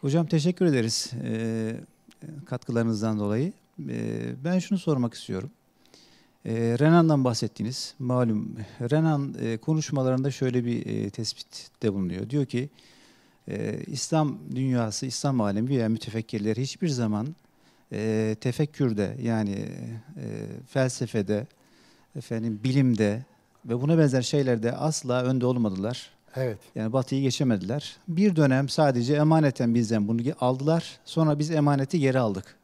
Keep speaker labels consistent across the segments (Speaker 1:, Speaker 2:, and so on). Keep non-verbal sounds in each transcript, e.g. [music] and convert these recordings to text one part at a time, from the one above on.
Speaker 1: Hocam teşekkür ederiz e, katkılarınızdan dolayı. E, ben şunu sormak istiyorum. E, Renan'dan bahsettiniz. Malum Renan e, konuşmalarında şöyle bir e, de bulunuyor. Diyor ki e, İslam dünyası, İslam alemi veya yani hiçbir zaman e, tefekkürde yani e, felsefede, efendim bilimde ve buna benzer şeylerde asla önde olmadılar. Evet. Yani Batı'yı geçemediler. Bir dönem sadece emaneten bizden bunu aldılar. Sonra biz emaneti geri aldık.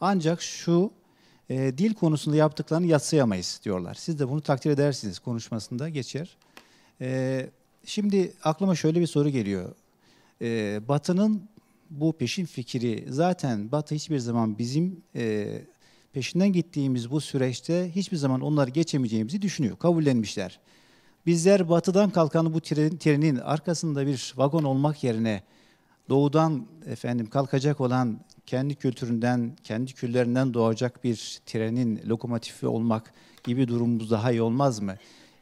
Speaker 1: Ancak şu e, dil konusunda yaptıklarını yatsıyamayız diyorlar. Siz de bunu takdir edersiniz konuşmasında geçer. E, şimdi aklıma şöyle bir soru geliyor. E, Batı'nın bu peşin fikri zaten Batı hiçbir zaman bizim e, peşinden gittiğimiz bu süreçte hiçbir zaman onları geçemeyeceğimizi düşünüyor. Kabullenmişler. Bizler batıdan kalkan bu tren, trenin arkasında bir vagon olmak yerine doğudan efendim kalkacak olan kendi kültüründen, kendi küllerinden doğacak bir trenin lokomotifi olmak gibi durumumuz daha iyi olmaz mı?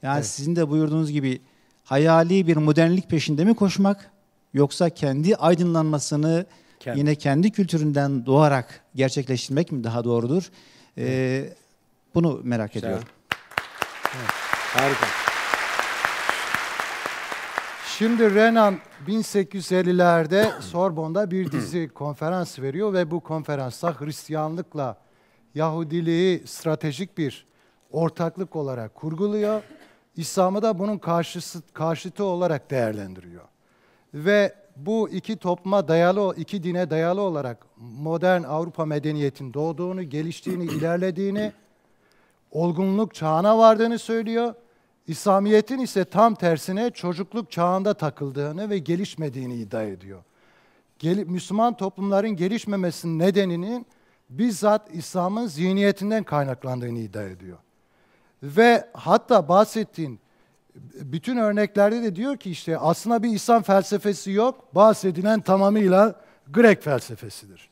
Speaker 1: Yani evet. sizin de buyurduğunuz gibi hayali bir modernlik peşinde mi koşmak yoksa kendi aydınlanmasını kendi. yine kendi kültüründen doğarak gerçekleştirmek mi daha doğrudur?
Speaker 2: Ee, evet. Ee, bunu merak Güzel. ediyorum. Evet. Harika. Şimdi Renan 1850'lerde Sorbon'da bir [clears throat] dizi konferans veriyor ve bu konferansta Hristiyanlıkla Yahudiliği stratejik bir ortaklık olarak kurguluyor. İslam'ı da bunun karşısı, karşıtı olarak değerlendiriyor. Ve bu iki topluma dayalı, iki dine dayalı olarak modern Avrupa medeniyetin doğduğunu, geliştiğini, ilerlediğini, olgunluk çağına vardığını söylüyor İslamiyet'in ise tam tersine çocukluk çağında takıldığını ve gelişmediğini iddia ediyor. Gel Müslüman toplumların gelişmemesinin nedeninin bizzat İslam'ın zihniyetinden kaynaklandığını iddia ediyor. Ve hatta bahsettiğin bütün örneklerde de diyor ki işte aslında bir İslam felsefesi yok, bahsedilen tamamıyla Grek felsefesidir.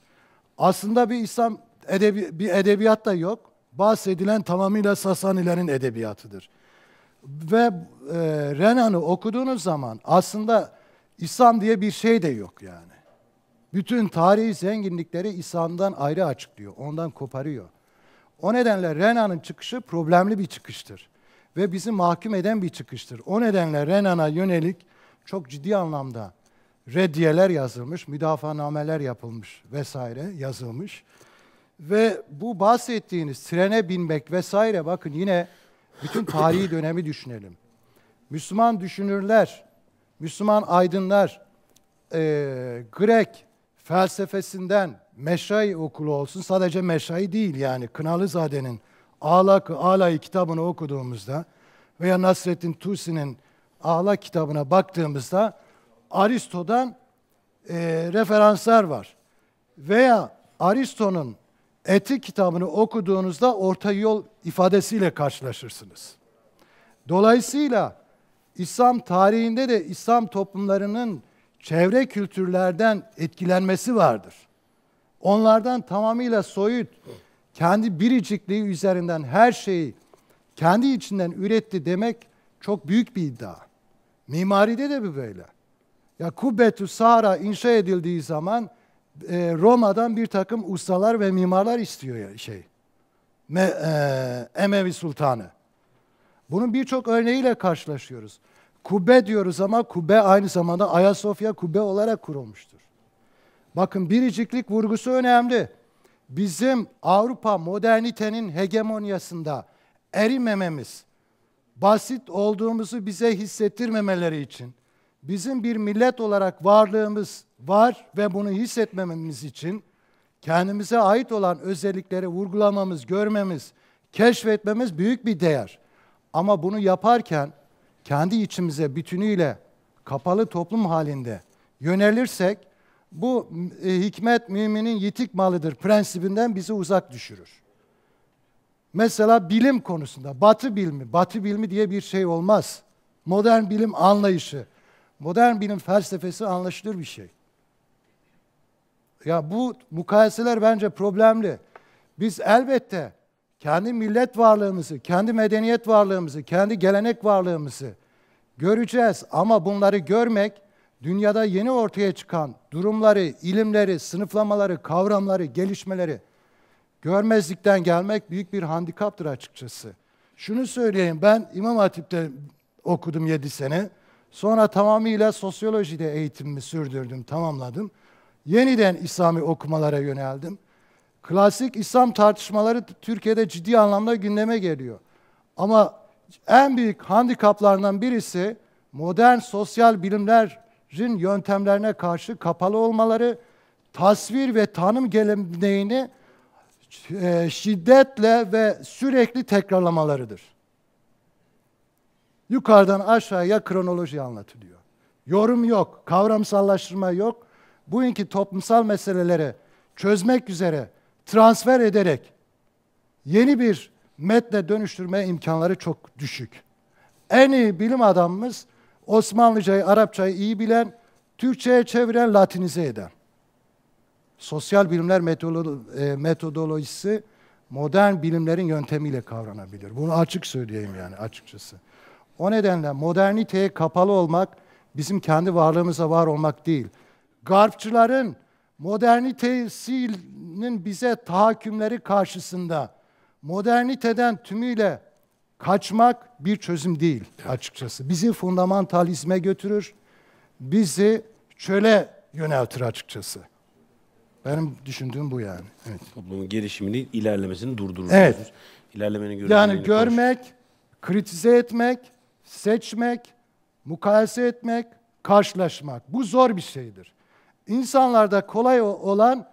Speaker 2: Aslında bir İslam edebi, bir edebiyat da yok, bahsedilen tamamıyla Sasanilerin edebiyatıdır ve e, Renan'ı okuduğunuz zaman aslında İslam diye bir şey de yok yani. Bütün tarihi zenginlikleri İslam'dan ayrı açıklıyor, ondan koparıyor. O nedenle Renan'ın çıkışı problemli bir çıkıştır ve bizi mahkum eden bir çıkıştır. O nedenle Renan'a yönelik çok ciddi anlamda reddiyeler yazılmış, müdafanameler yapılmış vesaire yazılmış. Ve bu bahsettiğiniz trene binmek vesaire bakın yine bütün tarihi dönemi düşünelim. Müslüman düşünürler, Müslüman aydınlar, e, Grek felsefesinden Meşai okulu olsun, sadece Meşai değil yani Kınalı Zade'nin Ahlak Alayı kitabını okuduğumuzda veya Nasrettin Tusi'nin Ahlak kitabına baktığımızda Aristo'dan e, referanslar var. Veya Aristo'nun Etik kitabını okuduğunuzda orta yol ifadesiyle karşılaşırsınız. Dolayısıyla İslam tarihinde de İslam toplumlarının çevre kültürlerden etkilenmesi vardır. Onlardan tamamıyla soyut, kendi biricikliği üzerinden her şeyi kendi içinden üretti demek çok büyük bir iddia. Mimaride de bu böyle. Ya Kubbetü Sahara inşa edildiği zaman e, Roma'dan bir takım ustalar ve mimarlar istiyor şey. Me, e, Emevi Sultanı. Bunun birçok örneğiyle karşılaşıyoruz. Kubbe diyoruz ama kubbe aynı zamanda Ayasofya kubbe olarak kurulmuştur. Bakın biriciklik vurgusu önemli. Bizim Avrupa modernitenin hegemonyasında erimememiz, basit olduğumuzu bize hissettirmemeleri için bizim bir millet olarak varlığımız var ve bunu hissetmememiz için kendimize ait olan özellikleri vurgulamamız, görmemiz, keşfetmemiz büyük bir değer. Ama bunu yaparken kendi içimize bütünüyle kapalı toplum halinde yönelirsek bu e, hikmet müminin yitik malıdır prensibinden bizi uzak düşürür. Mesela bilim konusunda batı bilimi, batı bilimi diye bir şey olmaz. Modern bilim anlayışı modern bilim felsefesi anlaşılır bir şey. Ya bu mukayeseler bence problemli. Biz elbette kendi millet varlığımızı, kendi medeniyet varlığımızı, kendi gelenek varlığımızı göreceğiz ama bunları görmek dünyada yeni ortaya çıkan durumları, ilimleri, sınıflamaları, kavramları, gelişmeleri görmezlikten gelmek büyük bir handikaptır açıkçası. Şunu söyleyeyim ben İmam Hatip'te okudum yedi sene. Sonra tamamıyla sosyolojide eğitimimi sürdürdüm, tamamladım. Yeniden İslami okumalara yöneldim. Klasik İslam tartışmaları Türkiye'de ciddi anlamda gündeme geliyor. Ama en büyük handikaplarından birisi modern sosyal bilimlerin yöntemlerine karşı kapalı olmaları, tasvir ve tanım geleneğini şiddetle ve sürekli tekrarlamalarıdır. Yukarıdan aşağıya kronoloji anlatılıyor. Yorum yok, kavramsallaştırma yok. Bugünkü toplumsal meseleleri çözmek üzere transfer ederek yeni bir metne dönüştürme imkanları çok düşük. En iyi bilim adamımız Osmanlıcayı, Arapçayı iyi bilen, Türkçe'ye çeviren, Latinize eden. Sosyal bilimler e, metodolojisi modern bilimlerin yöntemiyle kavranabilir. Bunu açık söyleyeyim yani açıkçası. O nedenle moderniteye kapalı olmak bizim kendi varlığımıza var olmak değil. Garpçıların modernitesinin bize tahakkümleri karşısında moderniteden tümüyle kaçmak bir çözüm değil açıkçası. Bizi fundamentalizme götürür, bizi çöle yöneltir açıkçası. Benim düşündüğüm bu yani. Evet.
Speaker 1: Toplumun gelişimini, ilerlemesini durdurur. Evet. İlerlemeni görmek. Yani görmek,
Speaker 2: konuşur. kritize etmek, seçmek, mukayese etmek, karşılaşmak. Bu zor bir şeydir. İnsanlarda kolay olan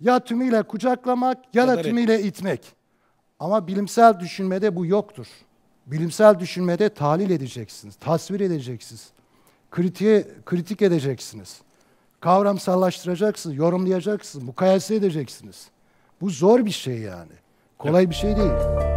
Speaker 2: ya tümüyle kucaklamak ya da tümüyle itmek. Ama bilimsel düşünmede bu yoktur. Bilimsel düşünmede tahlil edeceksiniz, tasvir edeceksiniz, kritiğe, kritik edeceksiniz. Kavramsallaştıracaksınız, yorumlayacaksınız, mukayese edeceksiniz. Bu zor bir şey yani. Kolay bir şey değil.